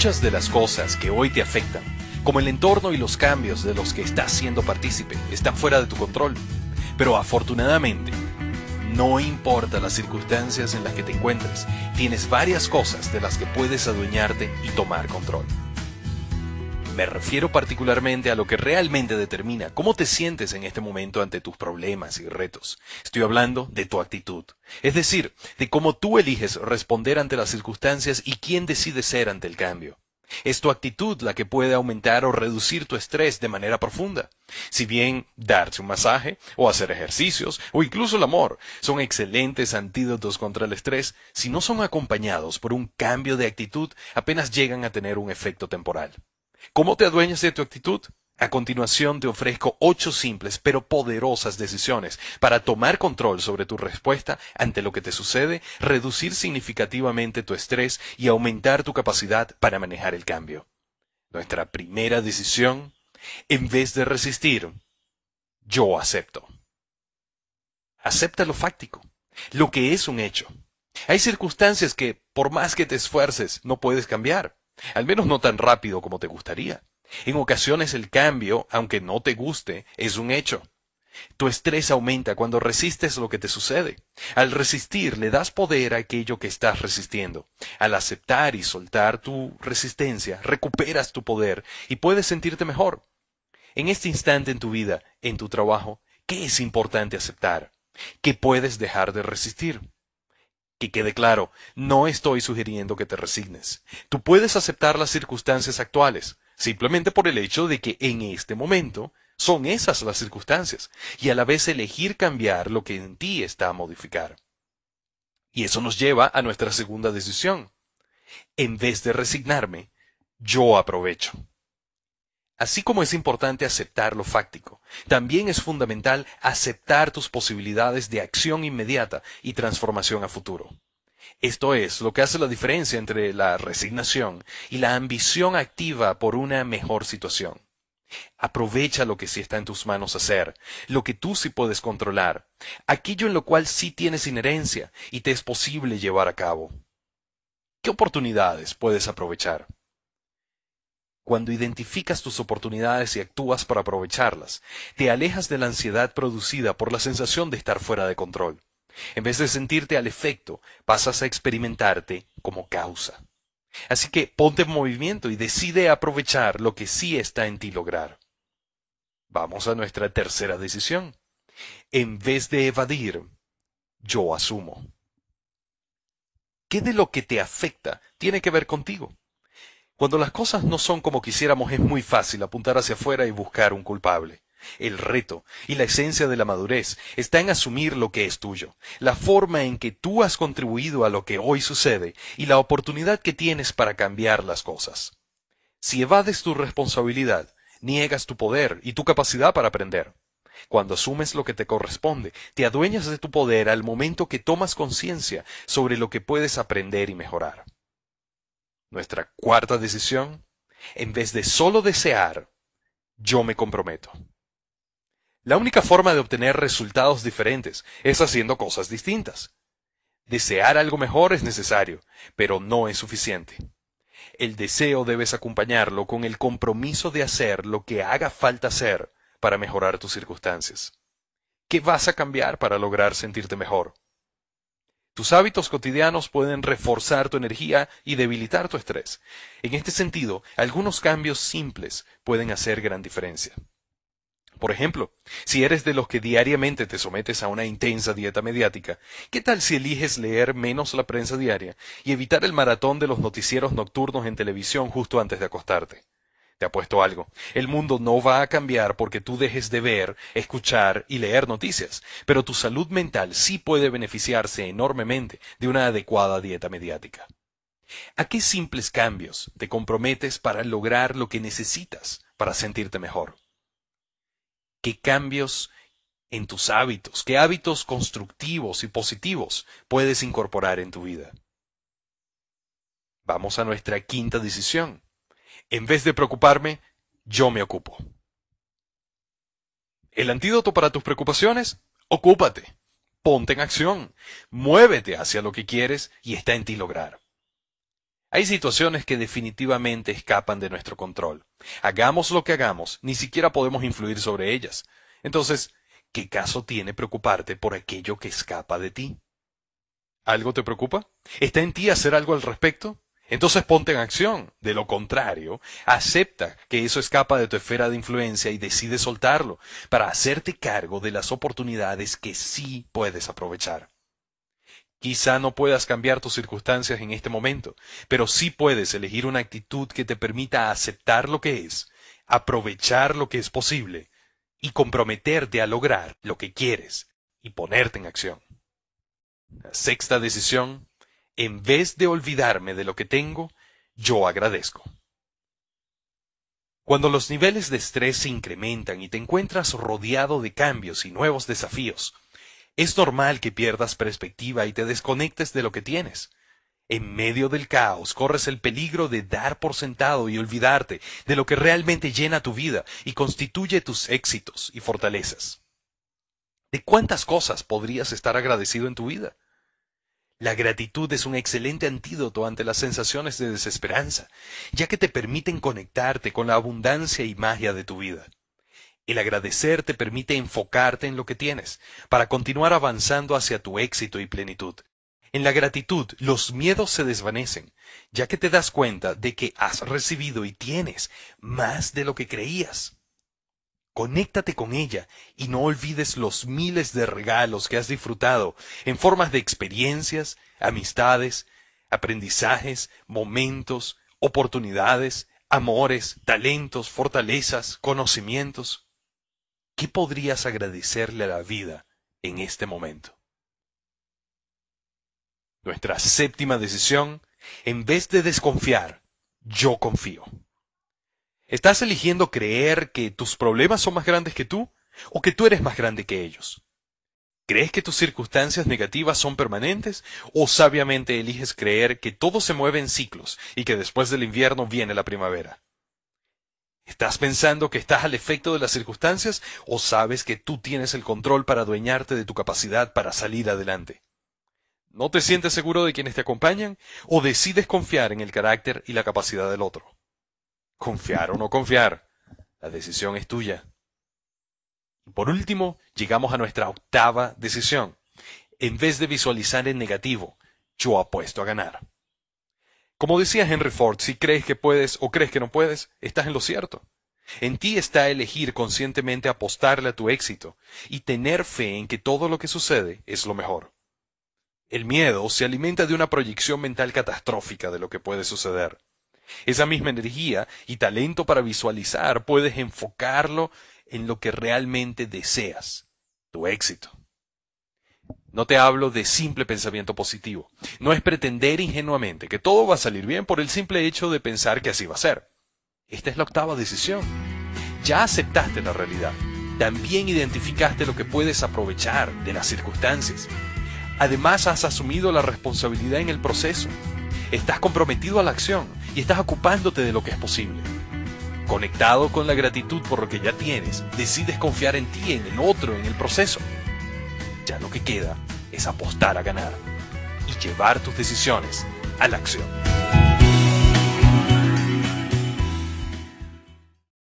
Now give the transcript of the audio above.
Muchas de las cosas que hoy te afectan, como el entorno y los cambios de los que estás siendo partícipe, están fuera de tu control. Pero afortunadamente, no importa las circunstancias en las que te encuentres, tienes varias cosas de las que puedes adueñarte y tomar control. Me refiero particularmente a lo que realmente determina cómo te sientes en este momento ante tus problemas y retos. Estoy hablando de tu actitud, es decir, de cómo tú eliges responder ante las circunstancias y quién decide ser ante el cambio. Es tu actitud la que puede aumentar o reducir tu estrés de manera profunda. Si bien darse un masaje, o hacer ejercicios, o incluso el amor, son excelentes antídotos contra el estrés, si no son acompañados por un cambio de actitud, apenas llegan a tener un efecto temporal. ¿Cómo te adueñas de tu actitud? A continuación te ofrezco ocho simples pero poderosas decisiones para tomar control sobre tu respuesta ante lo que te sucede, reducir significativamente tu estrés y aumentar tu capacidad para manejar el cambio. Nuestra primera decisión, en vez de resistir, yo acepto. Acepta lo fáctico, lo que es un hecho. Hay circunstancias que, por más que te esfuerces, no puedes cambiar. Al menos no tan rápido como te gustaría. En ocasiones el cambio, aunque no te guste, es un hecho. Tu estrés aumenta cuando resistes lo que te sucede. Al resistir le das poder a aquello que estás resistiendo. Al aceptar y soltar tu resistencia, recuperas tu poder y puedes sentirte mejor. En este instante en tu vida, en tu trabajo, ¿qué es importante aceptar? ¿Qué puedes dejar de resistir? Que quede claro, no estoy sugiriendo que te resignes. Tú puedes aceptar las circunstancias actuales, simplemente por el hecho de que en este momento son esas las circunstancias, y a la vez elegir cambiar lo que en ti está a modificar. Y eso nos lleva a nuestra segunda decisión. En vez de resignarme, yo aprovecho. Así como es importante aceptar lo fáctico, también es fundamental aceptar tus posibilidades de acción inmediata y transformación a futuro. Esto es lo que hace la diferencia entre la resignación y la ambición activa por una mejor situación. Aprovecha lo que sí está en tus manos hacer, lo que tú sí puedes controlar, aquello en lo cual sí tienes inherencia y te es posible llevar a cabo. ¿Qué oportunidades puedes aprovechar? cuando identificas tus oportunidades y actúas para aprovecharlas. Te alejas de la ansiedad producida por la sensación de estar fuera de control. En vez de sentirte al efecto, pasas a experimentarte como causa. Así que ponte en movimiento y decide aprovechar lo que sí está en ti lograr. Vamos a nuestra tercera decisión. En vez de evadir, yo asumo. ¿Qué de lo que te afecta tiene que ver contigo? Cuando las cosas no son como quisiéramos es muy fácil apuntar hacia afuera y buscar un culpable. El reto y la esencia de la madurez está en asumir lo que es tuyo, la forma en que tú has contribuido a lo que hoy sucede y la oportunidad que tienes para cambiar las cosas. Si evades tu responsabilidad, niegas tu poder y tu capacidad para aprender. Cuando asumes lo que te corresponde, te adueñas de tu poder al momento que tomas conciencia sobre lo que puedes aprender y mejorar. Nuestra cuarta decisión, en vez de solo desear, yo me comprometo. La única forma de obtener resultados diferentes es haciendo cosas distintas. Desear algo mejor es necesario, pero no es suficiente. El deseo debes acompañarlo con el compromiso de hacer lo que haga falta hacer para mejorar tus circunstancias. ¿Qué vas a cambiar para lograr sentirte mejor? Tus hábitos cotidianos pueden reforzar tu energía y debilitar tu estrés. En este sentido, algunos cambios simples pueden hacer gran diferencia. Por ejemplo, si eres de los que diariamente te sometes a una intensa dieta mediática, ¿qué tal si eliges leer menos la prensa diaria y evitar el maratón de los noticieros nocturnos en televisión justo antes de acostarte? Te apuesto algo. El mundo no va a cambiar porque tú dejes de ver, escuchar y leer noticias, pero tu salud mental sí puede beneficiarse enormemente de una adecuada dieta mediática. ¿A qué simples cambios te comprometes para lograr lo que necesitas para sentirte mejor? ¿Qué cambios en tus hábitos, qué hábitos constructivos y positivos puedes incorporar en tu vida? Vamos a nuestra quinta decisión en vez de preocuparme, yo me ocupo. El antídoto para tus preocupaciones, ocúpate, ponte en acción, muévete hacia lo que quieres y está en ti lograr. Hay situaciones que definitivamente escapan de nuestro control. Hagamos lo que hagamos, ni siquiera podemos influir sobre ellas. Entonces, ¿qué caso tiene preocuparte por aquello que escapa de ti? ¿Algo te preocupa? ¿Está en ti hacer algo al respecto? Entonces ponte en acción. De lo contrario, acepta que eso escapa de tu esfera de influencia y decide soltarlo para hacerte cargo de las oportunidades que sí puedes aprovechar. Quizá no puedas cambiar tus circunstancias en este momento, pero sí puedes elegir una actitud que te permita aceptar lo que es, aprovechar lo que es posible y comprometerte a lograr lo que quieres y ponerte en acción. La sexta decisión en vez de olvidarme de lo que tengo, yo agradezco. Cuando los niveles de estrés se incrementan y te encuentras rodeado de cambios y nuevos desafíos, es normal que pierdas perspectiva y te desconectes de lo que tienes. En medio del caos corres el peligro de dar por sentado y olvidarte de lo que realmente llena tu vida y constituye tus éxitos y fortalezas. ¿De cuántas cosas podrías estar agradecido en tu vida? La gratitud es un excelente antídoto ante las sensaciones de desesperanza, ya que te permiten conectarte con la abundancia y magia de tu vida. El agradecer te permite enfocarte en lo que tienes, para continuar avanzando hacia tu éxito y plenitud. En la gratitud los miedos se desvanecen, ya que te das cuenta de que has recibido y tienes más de lo que creías. Conéctate con ella y no olvides los miles de regalos que has disfrutado en formas de experiencias, amistades, aprendizajes, momentos, oportunidades, amores, talentos, fortalezas, conocimientos. ¿Qué podrías agradecerle a la vida en este momento? Nuestra séptima decisión, en vez de desconfiar, yo confío. ¿Estás eligiendo creer que tus problemas son más grandes que tú o que tú eres más grande que ellos? ¿Crees que tus circunstancias negativas son permanentes o sabiamente eliges creer que todo se mueve en ciclos y que después del invierno viene la primavera? ¿Estás pensando que estás al efecto de las circunstancias o sabes que tú tienes el control para adueñarte de tu capacidad para salir adelante? ¿No te sientes seguro de quienes te acompañan o decides confiar en el carácter y la capacidad del otro? Confiar o no confiar. La decisión es tuya. Por último, llegamos a nuestra octava decisión. En vez de visualizar en negativo, yo apuesto a ganar. Como decía Henry Ford, si crees que puedes o crees que no puedes, estás en lo cierto. En ti está elegir conscientemente apostarle a tu éxito y tener fe en que todo lo que sucede es lo mejor. El miedo se alimenta de una proyección mental catastrófica de lo que puede suceder. Esa misma energía y talento para visualizar puedes enfocarlo en lo que realmente deseas, tu éxito. No te hablo de simple pensamiento positivo. No es pretender ingenuamente que todo va a salir bien por el simple hecho de pensar que así va a ser. Esta es la octava decisión. Ya aceptaste la realidad. También identificaste lo que puedes aprovechar de las circunstancias. Además has asumido la responsabilidad en el proceso estás comprometido a la acción y estás ocupándote de lo que es posible. Conectado con la gratitud por lo que ya tienes, decides confiar en ti, en el otro, en el proceso. Ya lo que queda es apostar a ganar y llevar tus decisiones a la acción.